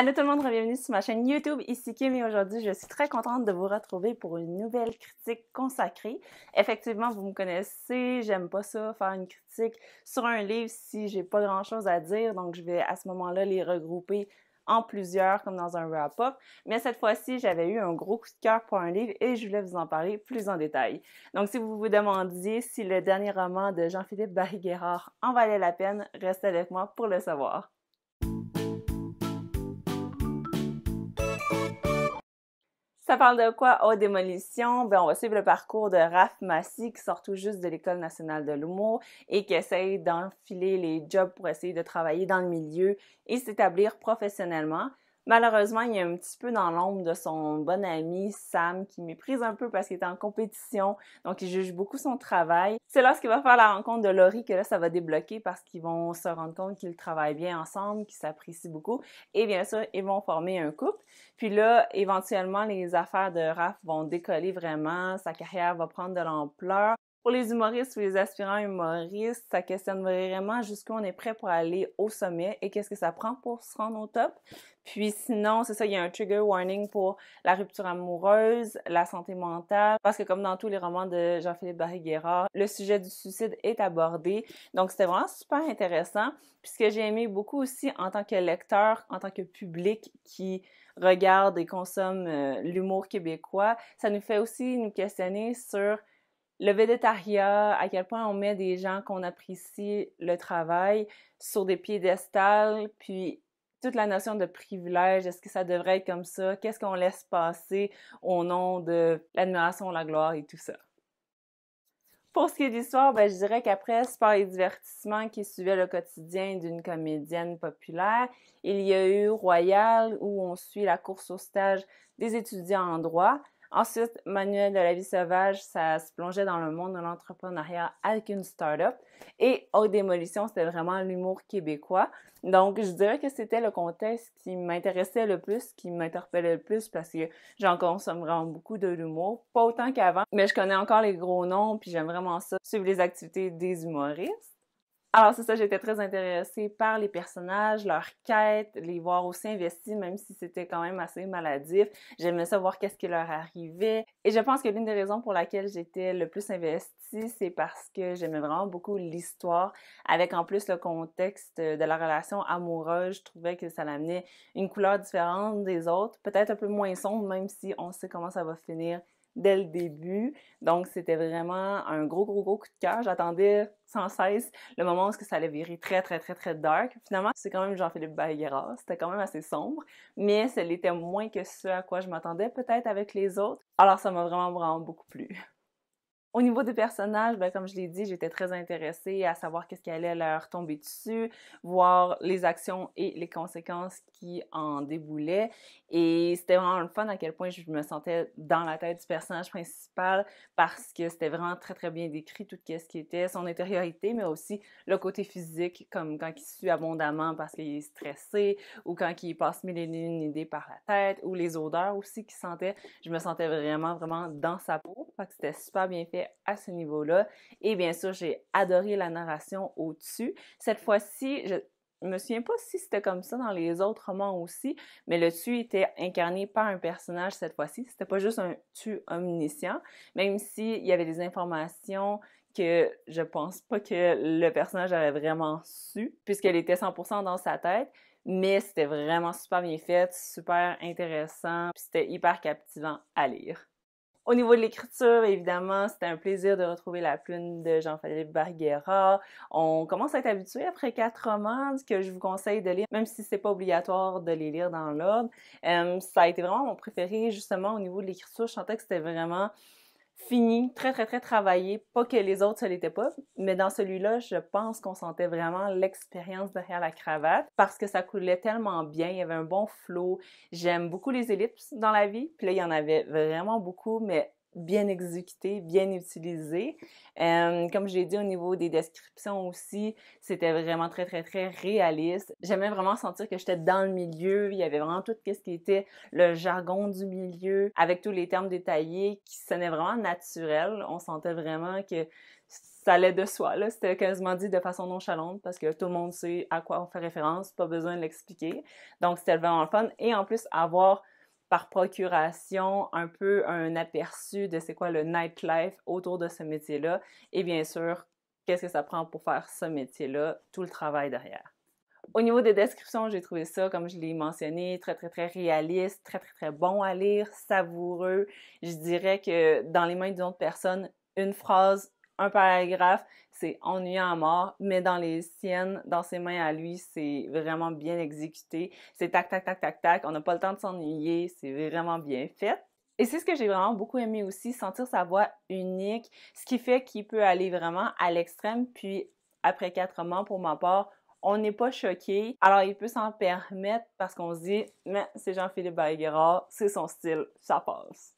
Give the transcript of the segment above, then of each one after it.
Allô tout le monde, bienvenue sur ma chaîne YouTube, ici Kim et aujourd'hui je suis très contente de vous retrouver pour une nouvelle critique consacrée. Effectivement, vous me connaissez, j'aime pas ça, faire une critique sur un livre si j'ai pas grand chose à dire, donc je vais à ce moment-là les regrouper en plusieurs comme dans un wrap-up, mais cette fois-ci, j'avais eu un gros coup de cœur pour un livre et je voulais vous en parler plus en détail. Donc, si vous vous demandiez si le dernier roman de Jean-Philippe Barry-Guerrard en valait la peine, restez avec moi pour le savoir. Ça parle de quoi? Oh, démolition. Ben, on va suivre le parcours de Raph Massy, qui sort tout juste de l'École nationale de l'humour et qui essaye d'enfiler les jobs pour essayer de travailler dans le milieu et s'établir professionnellement. Malheureusement, il est un petit peu dans l'ombre de son bon ami Sam qui méprise un peu parce qu'il est en compétition, donc il juge beaucoup son travail. C'est lorsqu'il va faire la rencontre de Laurie que là, ça va débloquer parce qu'ils vont se rendre compte qu'ils travaillent bien ensemble, qu'ils s'apprécient beaucoup et bien sûr, ils vont former un couple. Puis là, éventuellement, les affaires de Raph vont décoller vraiment, sa carrière va prendre de l'ampleur. Pour les humoristes ou les aspirants humoristes, ça questionne vraiment jusqu'où on est prêt pour aller au sommet et qu'est-ce que ça prend pour se rendre au top. Puis sinon, c'est ça, il y a un trigger warning pour la rupture amoureuse, la santé mentale, parce que comme dans tous les romans de Jean-Philippe barry le sujet du suicide est abordé. Donc c'était vraiment super intéressant. Puis ce que j'ai aimé beaucoup aussi en tant que lecteur, en tant que public qui regarde et consomme euh, l'humour québécois, ça nous fait aussi nous questionner sur le végétariat, à quel point on met des gens qu'on apprécie le travail sur des piédestals, puis toute la notion de privilège, est-ce que ça devrait être comme ça? Qu'est-ce qu'on laisse passer au nom de l'admiration, la gloire et tout ça? Pour ce qui est de l'histoire, ben, je dirais qu'après Sport et Divertissement qui suivaient le quotidien d'une comédienne populaire, il y a eu Royal où on suit la course au stage des étudiants en droit. Ensuite, Manuel de la vie sauvage, ça se plongeait dans le monde de l'entrepreneuriat avec une start Et Haute démolition, c'était vraiment l'humour québécois. Donc, je dirais que c'était le contexte qui m'intéressait le plus, qui m'interpellait le plus parce que j'en consomme vraiment beaucoup de l'humour. Pas autant qu'avant, mais je connais encore les gros noms puis j'aime vraiment ça, suivre les activités des humoristes. Alors, c'est ça, j'étais très intéressée par les personnages, leur quête, les voir aussi investis, même si c'était quand même assez maladif. J'aimais savoir qu'est-ce qui leur arrivait. Et je pense que l'une des raisons pour laquelle j'étais le plus investie, c'est parce que j'aimais vraiment beaucoup l'histoire, avec en plus le contexte de la relation amoureuse. Je trouvais que ça l'amenait une couleur différente des autres, peut-être un peu moins sombre, même si on sait comment ça va finir dès le début. Donc, c'était vraiment un gros, gros, gros coup de cœur. J'attendais sans cesse le moment où ça allait virer très, très, très, très dark. Finalement, c'est quand même Jean-Philippe Baguera, C'était quand même assez sombre, mais ça l'était moins que ce à quoi je m'attendais peut-être avec les autres. Alors, ça m'a vraiment, vraiment beaucoup plu. Au niveau des personnages, ben, comme je l'ai dit, j'étais très intéressée à savoir qu'est-ce qui allait leur tomber dessus, voir les actions et les conséquences qui en déboulaient. Et c'était vraiment le fun à quel point je me sentais dans la tête du personnage principal parce que c'était vraiment très, très bien décrit tout ce qui était son intériorité, mais aussi le côté physique, comme quand il sue abondamment parce qu'il est stressé ou quand il passe mille et une idées par la tête ou les odeurs aussi qu'il sentait. Je me sentais vraiment, vraiment dans sa peau. parce que c'était super bien fait à ce niveau-là. Et bien sûr, j'ai adoré la narration au-dessus. Cette fois-ci, je me souviens pas si c'était comme ça dans les autres romans aussi, mais le tu était incarné par un personnage cette fois-ci. C'était pas juste un tu omniscient, même s'il y avait des informations que je pense pas que le personnage avait vraiment su, puisqu'elle était 100% dans sa tête. Mais c'était vraiment super bien fait, super intéressant, puis c'était hyper captivant à lire. Au niveau de l'écriture, évidemment, c'était un plaisir de retrouver la plume de Jean-Philippe Barguera. On commence à être habitué après quatre romans que je vous conseille de lire, même si c'est pas obligatoire de les lire dans l'ordre. Euh, ça a été vraiment mon préféré, justement, au niveau de l'écriture. Je sentais que c'était vraiment fini, très, très, très travaillé. Pas que les autres, ça l'était pas, mais dans celui-là, je pense qu'on sentait vraiment l'expérience derrière la cravate parce que ça coulait tellement bien, il y avait un bon flow. J'aime beaucoup les ellipses dans la vie, puis là, il y en avait vraiment beaucoup, mais bien exécuté, bien utilisé. Euh, comme je l'ai dit au niveau des descriptions aussi, c'était vraiment très, très, très réaliste. J'aimais vraiment sentir que j'étais dans le milieu. Il y avait vraiment tout ce qui était le jargon du milieu, avec tous les termes détaillés qui sonnaient vraiment naturel. On sentait vraiment que ça allait de soi. Là. C'était quasiment dit de façon nonchalante parce que tout le monde sait à quoi on fait référence, pas besoin de l'expliquer. Donc, c'était vraiment le fun. Et en plus, avoir par procuration un peu un aperçu de c'est quoi le nightlife autour de ce métier-là et bien sûr, qu'est-ce que ça prend pour faire ce métier-là, tout le travail derrière. Au niveau des descriptions, j'ai trouvé ça, comme je l'ai mentionné, très, très, très réaliste, très, très, très bon à lire, savoureux. Je dirais que dans les mains d'une autre personne, une phrase un paragraphe, c'est ennuyant à mort, mais dans les siennes, dans ses mains à lui, c'est vraiment bien exécuté. C'est tac, tac, tac, tac, tac. On n'a pas le temps de s'ennuyer, c'est vraiment bien fait. Et c'est ce que j'ai vraiment beaucoup aimé aussi, sentir sa voix unique, ce qui fait qu'il peut aller vraiment à l'extrême. Puis, après quatre mois, pour ma part, on n'est pas choqué. Alors, il peut s'en permettre parce qu'on se dit, mais c'est Jean-Philippe Baguera, c'est son style, ça passe.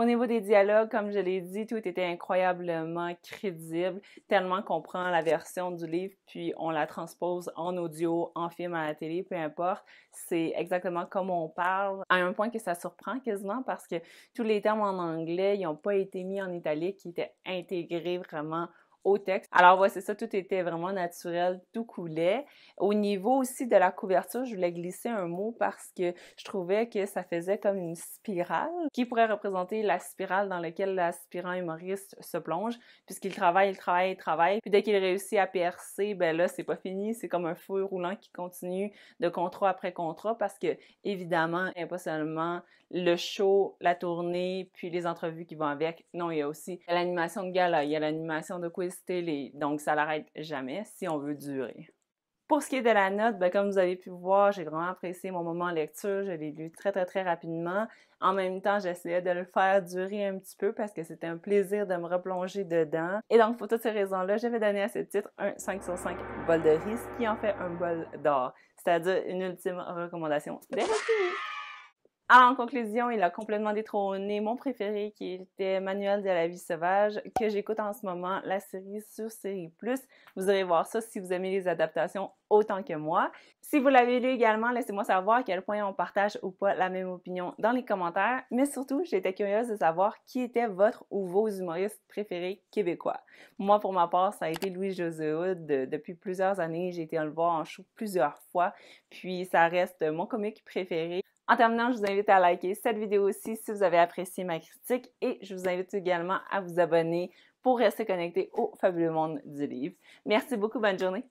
Au niveau des dialogues, comme je l'ai dit, tout était incroyablement crédible, tellement qu'on prend la version du livre puis on la transpose en audio, en film, à la télé, peu importe. C'est exactement comme on parle, à un point que ça surprend quasiment parce que tous les termes en anglais, n'ont pas été mis en italique, ils étaient intégrés vraiment au texte. Alors voici ça, tout était vraiment naturel, tout coulait. Au niveau aussi de la couverture, je voulais glisser un mot parce que je trouvais que ça faisait comme une spirale qui pourrait représenter la spirale dans laquelle l'aspirant humoriste se plonge, puisqu'il travaille, il travaille, il travaille. Puis dès qu'il réussit à percer, ben là, c'est pas fini, c'est comme un feu roulant qui continue de contrat après contrat parce que évidemment, il n'y a pas seulement le show, la tournée, puis les entrevues qui vont avec. Non, il y a aussi l'animation de gala, il y a l'animation de quiz donc, ça l'arrête jamais si on veut durer. Pour ce qui est de la note, ben, comme vous avez pu voir, j'ai vraiment apprécié mon moment lecture. Je l'ai lu très, très, très rapidement. En même temps, j'essayais de le faire durer un petit peu parce que c'était un plaisir de me replonger dedans. Et donc, pour toutes ces raisons-là, j'avais donné à ce titre un 5 sur 5 bol de riz, qui en fait un bol d'or. C'est-à-dire une ultime recommandation Merci. Ah, en conclusion, il a complètement détrôné mon préféré qui était Manuel de la vie sauvage que j'écoute en ce moment, la série sur Série Plus. Vous aurez voir ça si vous aimez les adaptations autant que moi. Si vous l'avez lu également, laissez-moi savoir à quel point on partage ou pas la même opinion dans les commentaires, mais surtout, j'étais curieuse de savoir qui était votre ou vos humoristes préférés québécois. Moi, pour ma part, ça a été Louis José Depuis plusieurs années, j'ai été le voir en chou plusieurs fois, puis ça reste mon comique préféré. En terminant, je vous invite à liker cette vidéo aussi si vous avez apprécié ma critique et je vous invite également à vous abonner pour rester connecté au fabuleux monde du livre. Merci beaucoup, bonne journée!